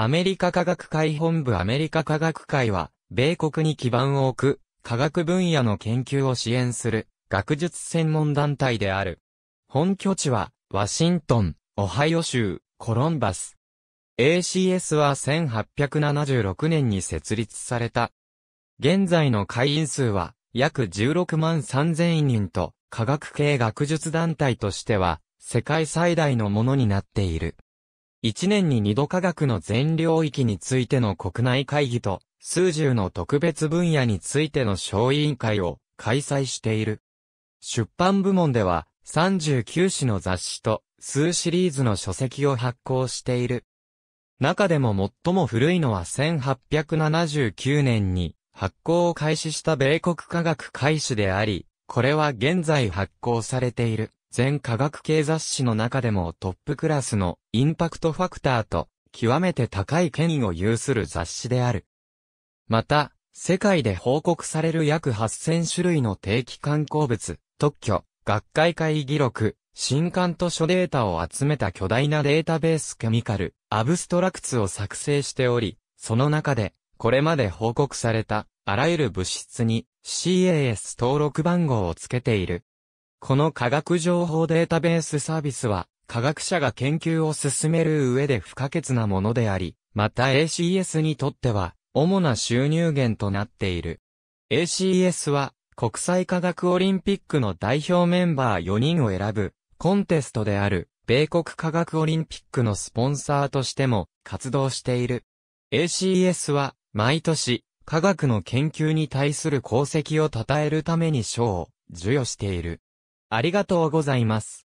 アメリカ科学会本部アメリカ科学会は、米国に基盤を置く、科学分野の研究を支援する、学術専門団体である。本拠地は、ワシントン、オハイオ州、コロンバス。ACS は1876年に設立された。現在の会員数は、約16万3000人と、科学系学術団体としては、世界最大のものになっている。1年に2度科学の全領域についての国内会議と、数十の特別分野についての小委員会を開催している。出版部門では、39誌の雑誌と数シリーズの書籍を発行している。中でも最も古いのは1879年に発行を開始した米国科学開始であり、これは現在発行されている。全科学系雑誌の中でもトップクラスのインパクトファクターと極めて高い権威を有する雑誌である。また、世界で報告される約8000種類の定期観光物、特許、学会会議録、新刊図書データを集めた巨大なデータベースケミカル、アブストラクツを作成しており、その中で、これまで報告された、あらゆる物質に CAS 登録番号をつけているこの科学情報データベースサービスは、科学者が研究を進める上で不可欠なものであり、また ACS にとっては、主な収入源となっている。ACS は、国際科学オリンピックの代表メンバー4人を選ぶ、コンテストである、米国科学オリンピックのスポンサーとしても活動している。ACS は、毎年、科学の研究に対する功績を称えるために賞を授与している。ありがとうございます。